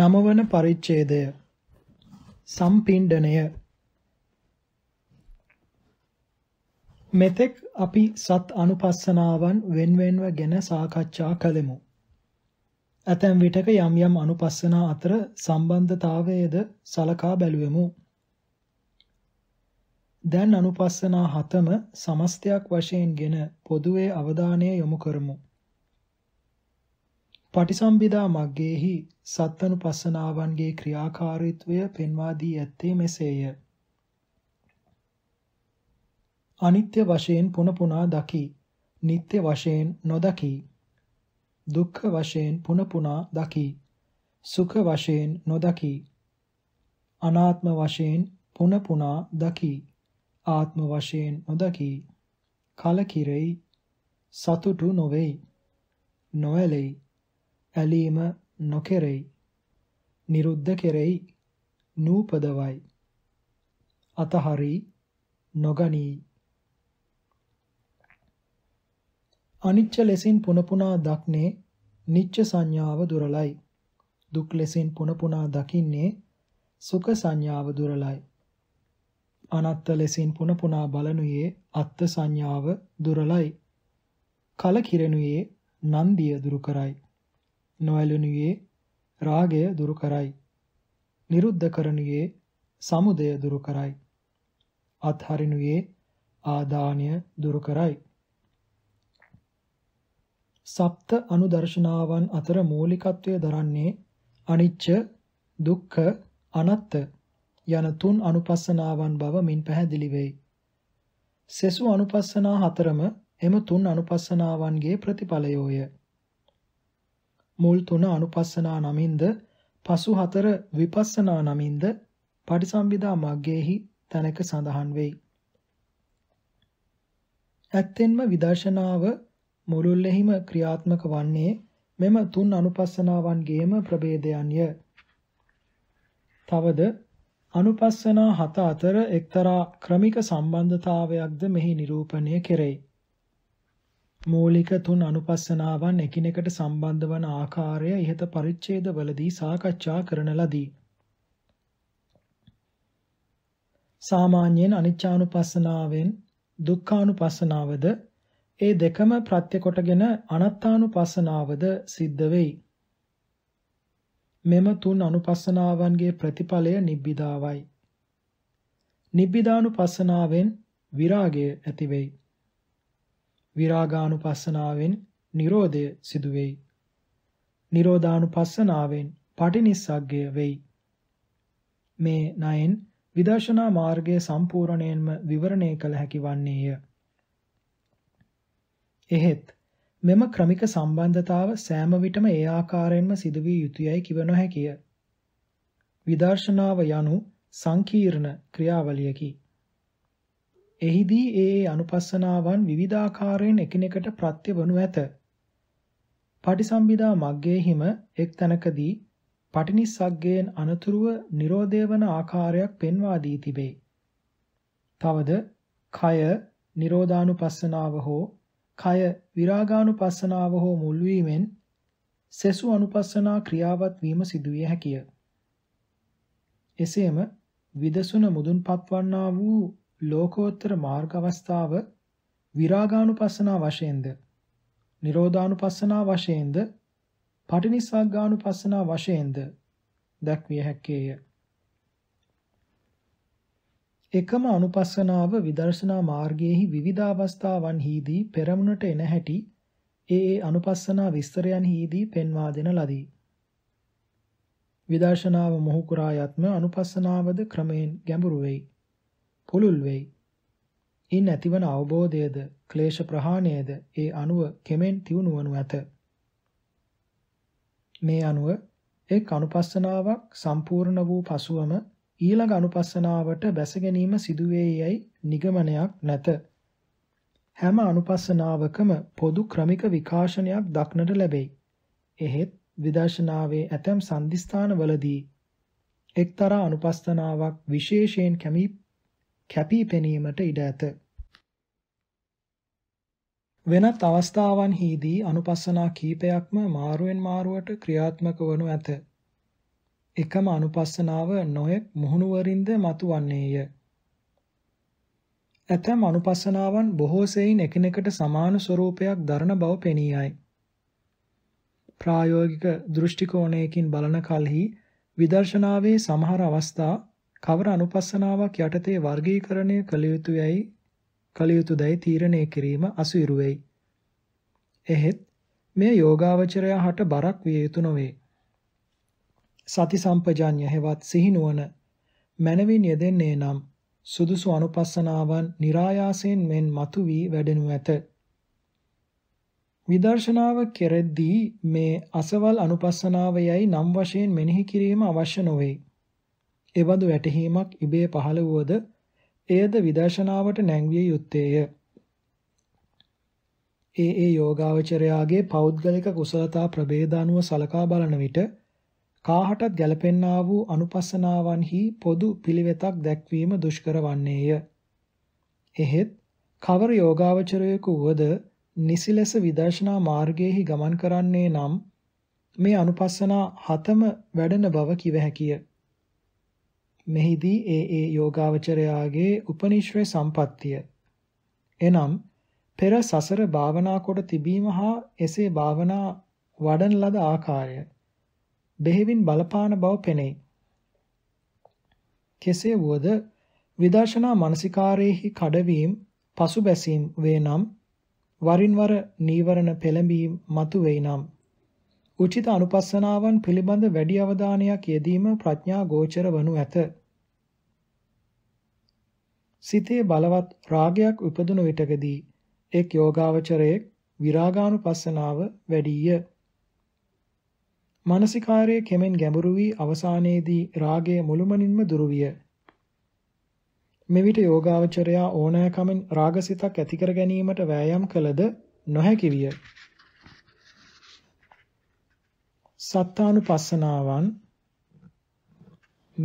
නමවන පරිච්ඡේදය සම්පින්ඩණය මෙතෙක් අපි සත් අනුපස්සනාවන් වෙන්වෙන්ව ගැන සාකච්ඡා කළෙමු. ඇතැම් විටක යම් යම් අනුපස්සනා අතර සම්බන්ධතාවයද සලකා බැලුවෙමු. දැන් අනුපස්සනා හතම සමස්තයක් වශයෙන්ගෙන පොදුවේ අවධානය යොමු කරමු. පටිසම්භිදා මග්ගේහි සත්තනුපස්සනාවන්ගේ ක්‍රියාකාරීත්වය පෙන්වා දී ඇත්තේ මෙසේය. අනිත්‍ය වශයෙන් පුන පුනා දකි. නිත්‍ය වශයෙන් නොදකි. දුක්ඛ වශයෙන් පුන පුනා දකි. සුඛ වශයෙන් නොදකි. අනාත්ම වශයෙන් පුන පුනා දකි. ආත්ම වශයෙන් නොදකි. කලකිරෙයි. සතුටු නොවේයි. නොඇලෙයි. ඇලීම නොකෙරෙයි. නිරුද්ධ කෙරෙයි. නූපදවයි. අතහරි නොගනී. අනිච්ච ලෙසින් පුනපුනා දක්නේ නිච්ච සංඥාව දුරලයි. දුක් ලෙසින් පුනපුනා දකින්නේ සුඛ සංඥාව දුරලයි. අනත්ත ලෙසින් පුනපුනා බලනුයේ අත්ත් සංඥාව දුරලයි. කලකිරෙනුයේ නන්දිය දුරු කරයි. නොඇලුණුයේ රාගය දුරු කරයි. නිරුද්ධ කරනුයේ සමුදය දුරු කරයි. අත්හරිනුයේ ආදානය දුරු කරයි. සප්ත අනුදර්ශනාවන් අතර මූලිකත්වය දරන්නේ අනිච්ච, දුක්ඛ, අනාත්ත යන තුන් අනුපස්සනාවන් බව මින් පැහැදිලි වෙයි. සෙසු අනුපස්සනා හතරම එම තුන් අනුපස්සනාවන්ගේ ප්‍රතිඵලයෝය. මුල් තුන අනුපස්සනා නමින්ද පසු හතර විපස්සනා නමින්ද පටිසම්භිදා මග්ගෙහි තැනක සඳහන් වෙයි. ඇත්තෙන්ම විදර්ශනාව මුළුල්ලෙහිම ක්‍රියාත්මක වන්නේ මෙම තුන් අනුපස්සනාවන්ගේම ප්‍රභේදයන්ය. තවද අනුපස්සනා හත අතර එක්තරා ක්‍රමික සම්බන්ධතාවයක්ද මෙහි නිරූපණය කෙරෙයි. මූලික තුන් අනුපස්සනාවන් එකිනෙකට සම්බන්ධ වන ආකාරය ඉහත පරිච්ඡේදවලදී සාකච්ඡා කරන ලදී. සාමාන්‍යයෙන් අනිච්චානුපස්සනාවෙන් දුක්ඛානුපස්සනාවද ඒ දෙකම ප්‍රත්‍ය කොටගෙන අනත්තානුපස්සනාවද සිද්ධ වෙයි. මෙම තුන් අනුපස්සනාවන්ගේ ප්‍රතිඵලය නිබ්බිදාවයි. නිබ්බිදානුපස්සනාවෙන් විරාගය ඇති වෙයි. විරාගානුපස්සනාවෙන් Nirodha සිදු වෙයි. Nirodhanupassanaවෙන් පටිනිස්සග්ගය වෙයි. මේ නයෙන් විදර්ශනා මාර්ගය සම්පූර්ණයෙන්ම විවරණය කළ හැකි වන්නේය. එහෙත් මෙම ක්‍රමික සම්බන්ධතාව සෑම විටම ඒ ආකාරයෙන්ම සිදු විය යුතුයයි කිව නොහැකිය. විදර්ශනාව යනු සංකීර්ණ ක්‍රියාවලියකි. එහිදී ඒ අනුපස්සනාවන් විවිධාකාරයෙන් එකිනෙකට ප්‍රත්‍ය වනු ඇත. පටිසම්භිදා මග්ගයේහිම එක් තැනකදී පටිනිස්සග්ගයෙන් අනතුරුව Nirodhe වන ආකාරයක් පෙන්වා දී තිබේ. තවද කය Nirodhanupassanaව හෝ කය විරාගානුපස්සනාව හෝ මුල් වීමෙන් සෙසු අනුපස්සනා ක්‍රියාවත් වීම සිදුවිය හැකිය. එසේම විදසුන මුදුන්පත් වන්නා වූ ලෝකෝත්තර මාර්ග අවස්ථාව විරාගානුපස්සනා වශයෙන්ද නිරෝධානුපස්සනා වශයෙන්ද පටිනිස්සග්ගානුපස්සනා වශයෙන්ද දක්විය හැක්කේය. එකම අනුපස්සනාව විදර්ශනා මාර්ගයේහි විවිධ අවස්ථාවන්හිදී පෙරමුණට එන හැටි ඒ ඒ අනුපස්සනා විස්තරයන්හිදී පෙන්වා දෙන ලදී. විදර්ශනාව මොහු කුරා යත්ම අනුපස්සනාවද ක්‍රමයෙන් ගැඹුරු වෙයි. පුළුල් වෙයි. ඉන් ඇතිවන අවබෝධයද ක්ලේශ ප්‍රහාණයද ඒ අනුව කෙමෙන් තියුණුවනු ඇත. මේ අනුව එක් අනුපස්සනාවක් සම්පූර්ණ වූ පසුවම ඊළඟ අනුපස්සනාවට බැස ගැනීම සිදුවේයයි නිගමනයක් නැත. හැම අනුපස්සනාවකම පොදු ක්‍රමික විකාශනයක් දක්නට ලැබෙයි. එහෙත් විදර්ශනාවේ ඇතැම් සම්දිස්ථානවලදී එක්තරා අනුපස්සනාවක් විශේෂයෙන් කැමී කැපී පෙනීමට ඉඩ ඇත. වෙනත් අවස්ථාවන්හිදී අනුපස්සනා කීපයක්ම මාරුවෙන් මාරුවට ක්‍රියාත්මක වනු ඇත. එකම අනුපස්සනාව නොයෙක් මුහුණුවරින්ද මතුවන්නේය. ඇතැම් අනුපස්සනාවන් බොහෝ සෙයින් එකිනෙකට සමාන ස්වરૂපයක් දරන බව පෙනීයයි. ප්‍රායෝගික දෘෂ්ටි කෝණයකින් බලන කලෙහි විදර්ශනාවේ සමහර අවස්ථා කවර අනුපස්සනාවක් යටතේ වර්ගීකරණය කළ යුතුයයි කළ යුතුයදයි තීරණය කිරීම අසීරු වෙයි. එහෙත් මේ යෝගාවචරය හට බරක් විය යුතු නොවේ. සති සම්පජාඤ්ඤ හේවත් සිහිනුවන මනවින් යෙදෙන්නේ නම් සුදුසු අනුපස්සනාවන් નિરાයාසයෙන් මෙන් මතු වී වැඩෙනු ඇත. විදර්ශනාව කෙරෙද්දී මේ අසවල් අනුපස්සනාව යයි නම් වශයෙන් මෙනෙහි කිරීම අවශ්‍ය නොවේ. එබඳු වැටහීමක් ඉබේ පහළ වුවද එයද විදර්ශනාවට නැංවිය යුත්තේය. ඒ ඒ යෝගාවචරයාගේ පෞද්ගලික කුසලතා ප්‍රභේද අනුව සලකා බලන විට කාහටත් ගැළපෙන්නා වූ අනුපස්සනාවන්හි පොදු පිළිවෙතක් දැක්වීම දුෂ්කර වන්නේය. එහෙත් කවර යෝගාවචරයෙකු වුවද නිසි ලෙස විදර්ශනා මාර්ගයේහි ගමන් කරන්නේ නම් මේ අනුපස්සනා හතම වැඩෙන බව කිව හැකිය. මෙහිදී ඒ ඒ යෝගාවචරයාගේ උපනිශ්‍රේ සම්පත්තිය එනම් පෙර සසර භාවනා කොට තිබීම හා එසේ භාවනා වඩන ලද ආකාරය බෙහෙවින් බලපාන බව පෙනේ. කෙසේ වුවද විදර්ශනා මානසිකාරයේහි කඩවීම පසුබැසීම් වේ නම් වරින් වර නීවරණ පෙළඹීම් මතු වෙයි නම් උචිත අනුපස්සනාවන් පිළිබඳ වැඩි අවධානයක් යෙදීම ප්‍රඥා ගෝචර වනු ඇත. සිතේ බලවත් රාගයක් උපදින විටකදී එක් යෝගාවචරයේ විරාගානුපස්සනාව වැඩිය. මානසිකාරයේ කෙමෙන් ගැඹුරු වී අවසානයේදී රාගය මුළුමනින්ම දුරු විය. මෙවිට යෝගාවචරයා ඕනෑකමින් රාගසිතක් ඇති කර ගැනීමට වෑයම් කළද නොහැකි විය. සත්තානුපස්සනාවන්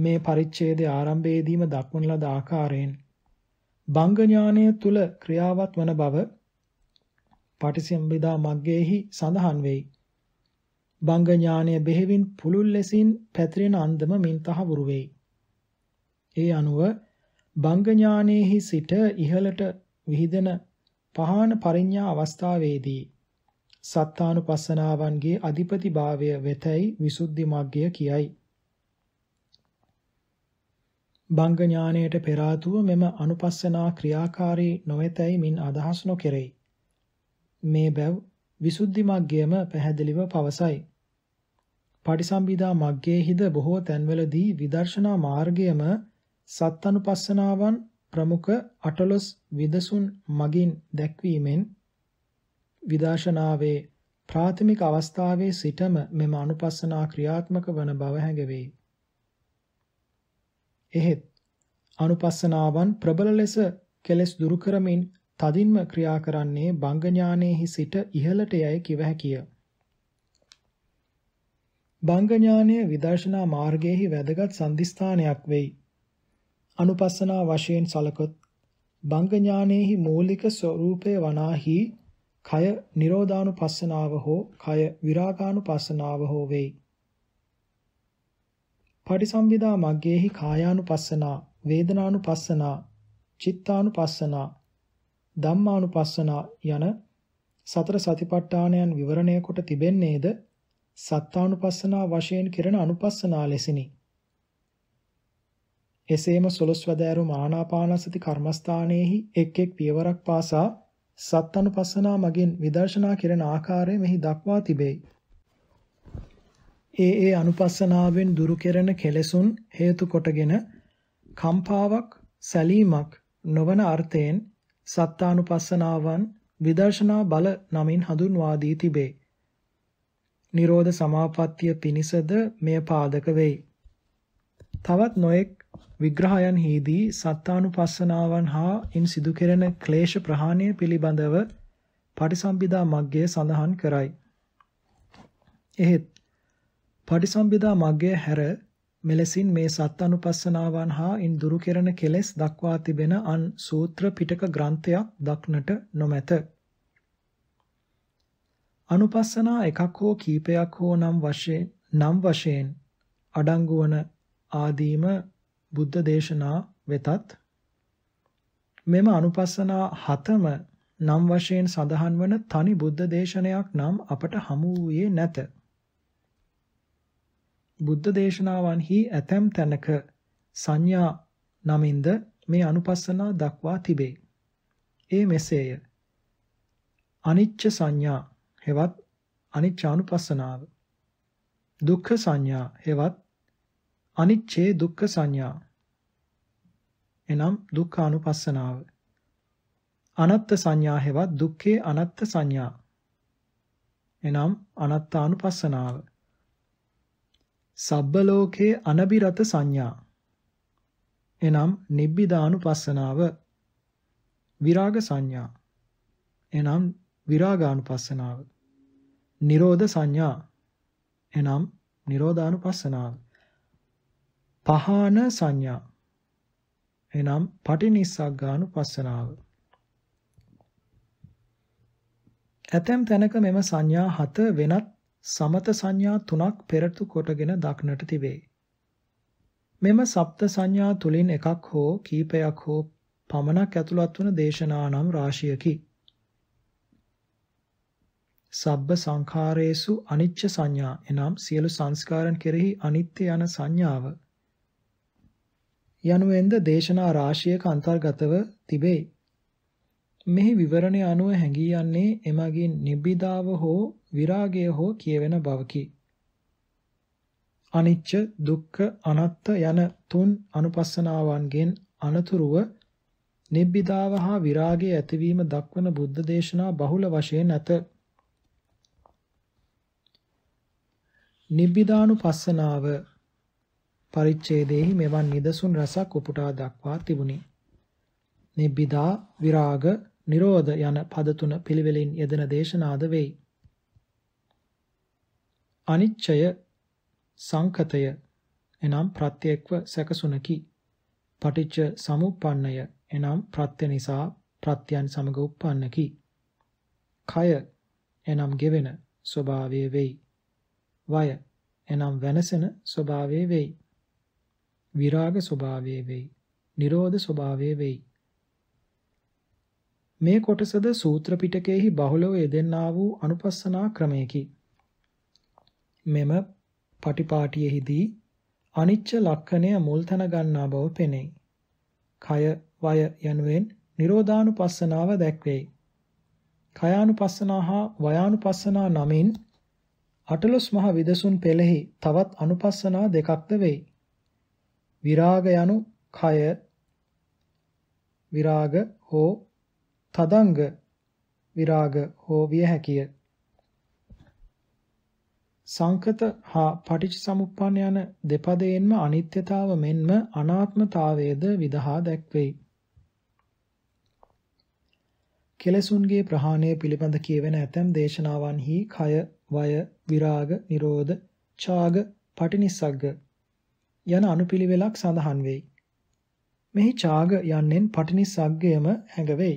මේ පරිච්ඡේදයේ ආරම්භයේදීම දක්වන ලද ආකාරයෙන් බංග ඥානය තුල ක්‍රියාවත් වන බව පටිසම්භිදා මග්ගයේහි සඳහන් වෙයි. බංග ඥානය බෙහෙවින් පුළුල් ලෙසින් පැතිරෙන අන්දම මින් තහවුරු වෙයි. ඒ අනුව බංග ඥානයේහි සිට ඉහළට විහිදෙන පහාන පරිඥා අවස්ථාවේදී සත්තානුපස්සනාවන්ගේ අධිපතිභාවය වෙතයි විසුද්ධි මග්ගය කියයි. භංග ඥාණයට පෙර ආතුව මෙම අනුපස්සනා ක්‍රියාකාරී නොවේතයි මින් අදහස් නොකෙරෙයි. මේ බැව් විසුද්ධි මග්ගයම පැහැදිලිව පවසයි. පටිසම්භිදා මග්ගයේහිද බොහෝ තැන්වලදී විදර්ශනා මාර්ගයම සත්තනුපස්සනාවන් ප්‍රමුඛ අටලොස් විදසුන් මගින් දැක්වීමෙන් විදර්ශනාවේ ප්‍රාථමික අවස්ථාවේ සිටම මෙම අනුපස්සනා ක්‍රියාත්මක වන බව හැඟවේ. එහෙත් අනුපස්සනාවන් ප්‍රබල ලෙස කෙලෙස් දුරු කරමින් තදින්ම ක්‍රියා කරන්නේ බංග ඥානෙහි සිට ඉහළට යයි කිව හැකිය. බංග ඥානය විදර්ශනා මාර්ගයේහි වැදගත් සම්දිස්ථානයක් වෙයි. අනුපස්සනා වශයෙන් සලකොත් බංග ඥානෙහි මූලික ස්වરૂපය වනාහි කය නිරෝධානුපස්සනාව හෝ කය විරාගානුපස්සනාව හෝ වෙයි. පටිසම්භිදා මග්ගේහි කායානුපස්සනා, වේදනානුපස්සනා, චිත්තානුපස්සනා, ධම්මානුපස්සනා යන සතර සතිපට්ඨානයන් විවරණය කොට තිබෙන්නේද සත්තානුපස්සනා වශයෙන් කෙරෙන අනුපස්සනා ලෙසිනි. එසේම සොලොස්වදෑරු මානාපානසති කර්මස්ථානයේහි එක් එක් පියවරක් පාසා සත්තනුපස්සනා මගින් විදර්ශනා කෙරෙන ආකාරය මෙහි දක්වා තිබේයි. ඒ ඒ අනුපස්සනාවෙන් දුරු කෙරෙන කෙලෙසුන් හේතු කොටගෙන කම්පාවක් සැලීමක් නොවන අර්ථයෙන් සත්තානුපස්සනාවන් විදර්ශනා බල නමින් හඳුන්වා දී තිබේ. නිරෝධ සමාපත්තිය පිණිසද මෙය පාදක වෙයි. තවත් නොඑක් විග්‍රහයන්හිදී සත්තානුපස්සනාවන් හා ඉන් සිදු කෙරෙන ක්ලේශ ප්‍රහාණය පිළිබඳව පටිසම්භිදා මග්ගයේ සඳහන් කරයි. එහෙත් පටිසම්භිදා මග්ගය හැර මෙලෙසින් මේ සත්තානුපස්සනාවන් හා ඉන් දුරු කෙරෙන කෙලෙස් දක්වා තිබෙන අන් සූත්‍ර පිටක ග්‍රන්ථයක් දක්නට නොමැත. අනුපස්සනා එකක් හෝ කීපයක් හෝ නම් වශයෙන් නම් වශයෙන් අඩංගු වන ආදීම බුද්ධ දේශනා වෙතත් මෙම අනුපස්සනා හතම නම් වශයෙන් සඳහන් වන තනි බුද්ධ දේශනයක් නම් අපට හමු වූයේ නැත. බුද්ධ දේශනාවන්හි ඇතැම් තැනක සංඥා නමින්ද මේ අනුපස්සනා දක්වා තිබේ. ඒ මෙසේය. අනිච්ච සංඥා හෙවත් අනිච්චානුපස්සනාව. දුක්ඛ සංඥා හෙවත් අනිච්චේ දුක්ඛ සංඥා එනම් දුක්ඛ අනුපස්සනාව අනත්ත් සංඥා හෙවත් දුක්ඛේ අනත්ත් සංඥා එනම් අනත්තානුපස්සනාව සබ්බ ලෝකේ අනබිරත සංඥා එනම් නිබ්බිදානුපස්සනාව විරාග සංඥා එනම් විරාගානුපස්සනාව නිරෝධ සංඥා එනම් නිරෝධානුපස්සනාව පහන සංඥා එනම් පටිනිස්සග්ගානුපස්සනාව ඇතැම් තැනක මෙම සංඥා හත වෙනත් සමත සංඥා තුනක් පෙරටු කොටගෙන දක්නට තිබේ. මෙම සප්ත සංඥා තුලින් එකක් හෝ කීපයක් හෝ පමණක් ඇතුළත් වන දේශනා නම් රාශියකි. සබ්බ සංඛාරේසු අනිච්ච සංඥා එනම් සියලු සංස්කාරන් කෙරෙහි අනිත්‍ය යන සංඥාව යනුවෙන්ද දේශනා රාශියක අන්තර්ගතව තිබේ. මෙහි විවරණය අනුව හැඟී යන්නේ එමගින් නිබ්බිදාව හෝ විරාගය හෝ කියවෙන බවකි. අනිච්ච දුක්ඛ අනාත්ත යන තුන් අනුපස්සනාවන්ගෙන් අනතුරුව නිබ්බිදාව හා විරාගය ඇතිවීම දක්වන බුද්ධ දේශනා බහුල වශයෙන් ඇත. නිබ්බිදානුපස්සනාව පරිච්ඡේදයේහි මෙවන් නිදසුන් රසක් උපුටා දක්වා තිබුණි. නිබ්බිදා විරාග නිරෝධ යන පද තුන පිළිවෙලින් යෙදෙන දේශනාද වෙයි. අනිච්චය සංකතය එනම් ප්‍රත්‍යක්ව සැකසුනකි. පටිච්ච සමුප්පන්නය එනම් ප්‍රත්‍ය නිසා ප්‍රත්‍යයන් සමග උප්පන්නකි. කය එනම් ගෙවෙන ස්වභාවය වෙයි. වය එනම් වෙනසෙන ස්වභාවය වෙයි. විරාග ස්වභාවය වෙයි. නිරෝධ ස්වභාවය වෙයි. මේ කොටසද සූත්‍ර පිටකයේහි බහුලව යෙදෙන්නා වූ අනුපස්සනා ක්‍රමයකි. මෙම පටිපාටියෙහිදී අනිච්ච ලක්ෂණය මුල් තැන ගන්නා බව පෙනෙයි. කය වය යනුවෙන් නිරෝධානුපස්සනාව දැක්වෙයි. කයානුපස්සනා හා වයානුපස්සනා නමින් අටලොස් මහ විදසුන් පෙළෙහි තවත් අනුපස්සනා දෙකක්ද වෙයි. විරාග යනු කය විරාග හෝ තදංග විරාග හෝ විය හැකිය. සංකත හා පටිච්චසමුප්පන්න යන දෙපදයෙන්ම අනිත්‍යතාව මෙන්ම අනාත්මතාවයේද විදහා දැක්වෙයි. කෙලසුන්ගේ ප්‍රහාණය පිළිබඳ කියවෙන ඇතැම් දේශනාවන්හි කය, වය, විරාග, නිරෝධ, ඡාග, පටිනිස්සග්ග යන අනුපිළිවෙලක් සඳහන් වෙයි. මෙහි ඡාග යන්නෙන් පටිනිස්සග්ගයම හැඟ වෙයි.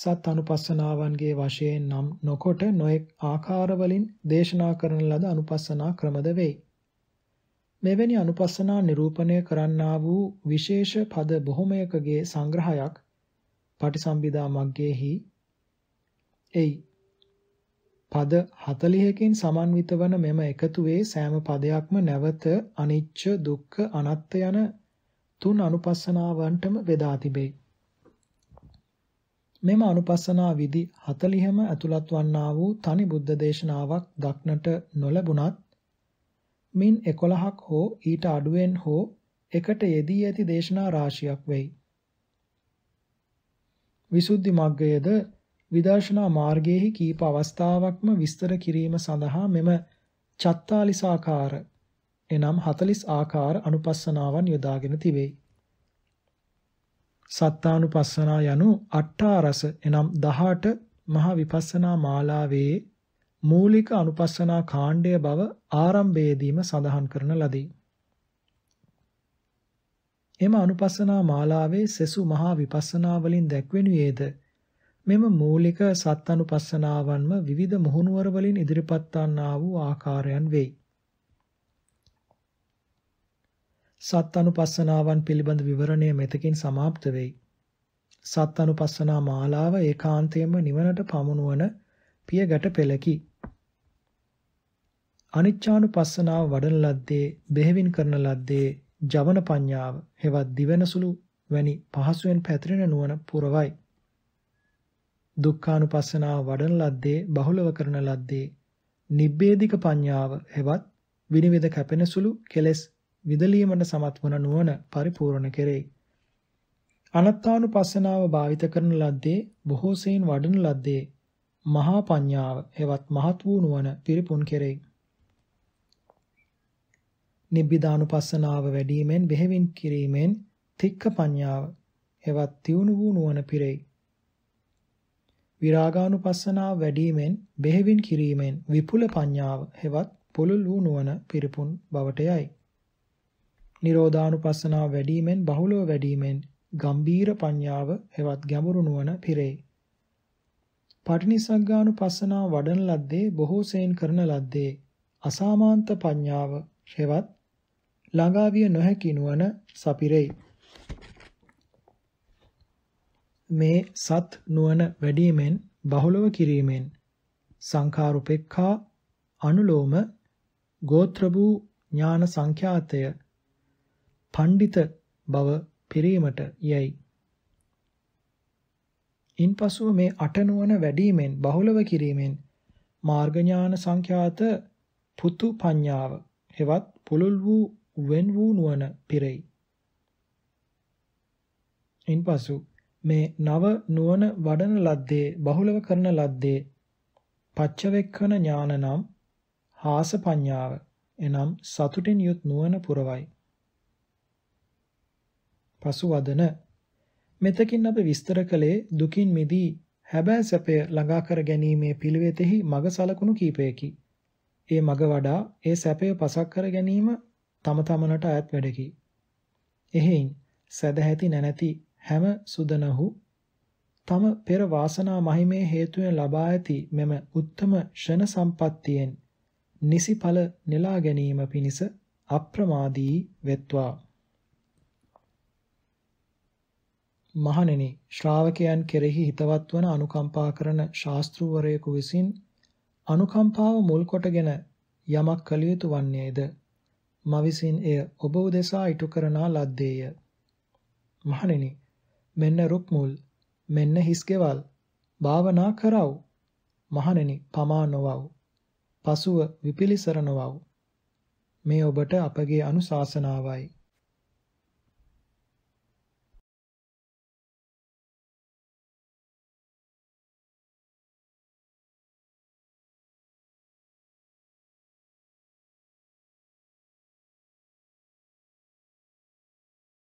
සත් අනුපස්සනාවන්ගේ වශයෙන් නම් නොකොට නොඑක් ආකාරවලින් දේශනා කරන ලද අනුපස්සනා ක්‍රමද වෙයි. මෙවැනි අනුපස්සනා නිරූපණය කරන්නා වූ විශේෂ පද බොහොමයකගේ සංග්‍රහයක් පටිසම්භිදා මග්ගයේහි එයි පද 40කින් සමන්විත වන මෙම එකතුවේ සෑම පදයක්ම නැවත අනිච්ච දුක්ඛ අනාත්ත යන තුන් අනුපස්සනාවන්ටම බෙදා තිබේ. මෙම අනුපස්සනා විදි 40ම ඇතුළත් වන්නා වූ තනි බුද්ධ දේශනාවක් දක්නට නොලැබුණත් මින් 11ක් හෝ ඊට අඩුවෙන් හෝ එකට යෙදී ඇති දේශනා රාශියක් වෙයි. විසුද්ධි මග්ගයේද විදර්ශනා මාර්ගයේහි කීප අවස්ථාවක්ම විස්තර කිරීම සඳහා මෙම 44 ආකාර එනම් 40 ආකාර අනුපස්සනාවන් යොදාගෙන තිබේ. සත්තානුපස්සනා යනු අට්ඨාරස එනම් 18 මහා විපස්සනා මාලාවේ මූලික අනුපස්සනා කාණ්ඩය බව ආරම්භයේදීම සඳහන් කරන ලදී. එම අනුපස්සනා මාලාවේ සෙසු මහා විපස්සනා වලින් දැක්වෙනුයේද මෙම මූලික සත්අනුපස්සනාවන්ම විවිධ මුහුණුවර වලින් ඉදිරිපත් වන්නා වූ ආකාරයන් වෙයි. සත්අනුපස්සනාවන් පිළිබඳ විවරණය මෙතකින් સમાપ્ત වෙයි. සත්අනුපස්සනා මාලාව ඒකාන්තයෙන්ම නිවනට පමුණුවන පියගැට පෙළකි. අනිච්චානුපස්සනාව වඩන ලද්දේ බෙහෙවින් කරන ලද්දේ ජවන පඤ්ඤාව හෙවත් දිවෙනසුළු වැනි පහසුවෙන් පැතිරෙන නුවණ පුරවයි. දුක්ඛානුපස්සනාව වඩන ලද්දේ බහුලව කරන ලද්දේ නිබ්බේධික පඤ්ඤාව හෙවත් විනිවිද කැපෙන සුළු කෙලෙස් විදලීමට සමත් වන නුවණ පරිපූර්ණ කෙරෙයි. අනත්තානුපස්සනාව භාවිත කරන ලද්දේ බොහෝ සෙයින් වඩන ලද්දේ මහා පඤ්ඤාව හෙවත් මහත් වූ නුවණ පිරිපුන් කෙරෙයි. නිබ්බිදානුපස්සනාව වැඩිමෙන් බෙහෙවින් කිරීමෙන් තික්ක පඤ්ඤාව හෙවත් තියුණු වූ නුවණ පිරෙයි. විරාගානුපස්සනාව වැඩිමෙන් බෙහෙවින් කිරීමෙන් විපුල පඤ්ඤාව හෙවත් පුළුල් වූ නුවණ පිරිපුන් බවට යයි. නිරෝධානුපස්සනාව වැඩිමෙන් බහුලව වැඩිමෙන් ගම්බීර පඤ්ඤාව හෙවත් ගැඹුරු නුවණ පිරේ. පටිනිසග්ගානුපස්සනාව වඩන ලද්දේ බොහෝසෙන් කරන ලද්දේ අසාමාන්ත පඤ්ඤාව හෙවත් ළඟාවිය නොහැකි නුවණ සපිරෙයි. මේ සත් නුවණ වැඩිමෙන් බහුලව කිරීමෙන් සංඛාරුපෙක්ඛා අනුලෝම ගෝත්‍ර වූ ඥාන සංඛ්‍යාතය පණ්ඩිත බව පිරීමට යයි. ඉන්පසුව මේ අටනුවන වැඩිමෙන් බහුලව කිරීමෙන් මාර්ග ඥාන සංඛ්‍යාත පුතු පඤ්ඤාව හෙවත් පුලුල් වූ වෙන් වූ නුවණ පිරෙයි. ඉන්පසු මේ නව නුවණ වඩන ලද්දේ බහුලව කරන ලද්දේ පච්චවෙක්කන ඥාන නම් හාස පඤ්ඤාව එනම් සතුටින් යුත් නුවණ පුරවයි. පසුවදන මෙතකින් අප විස්තර කළේ දුකින් මිදී හැබෑ සැපය ළඟා කර ගැනීමේ පිළිවෙතෙහි මග සලකුණු කීපයකි. ඒ මග වඩා ඒ සැපය පසක් කර ගැනීම තම තමනට අයත් වැඩකි. එහෙයින් සැදැහැති නැනැති හැම සුදනහු තම පෙර වාසනා මහිමේ හේතුයෙන් ලබා ඇති මෙම උත්තම ෂණ සම්පත්තියෙන් නිසි ඵල නෙලා ගැනීම පිණිස අප්‍රමාදී වෙත්වා. මහණෙනි ශ්‍රාවකයන් කෙරෙහි හිතවත් වන අනුකම්පා කරන ශාස්ත්‍රූවරයෙකු විසින් අනුකම්පාව මුල් කොටගෙන යමක් කළ යුතු වන්නේද මා විසින් එය ඔබ උදෙසා ඉටු කරනා ලද්දේය. මහණෙනි මෙන්න රුක් මුල්, මෙන්න හිස් ගෙවල්. භාවනා කරව. මහණෙනි, පමා නොවව්. පසුව විපිලිසර නොවව්. මේ ඔබට අපගේ අනුශාසනාවයි.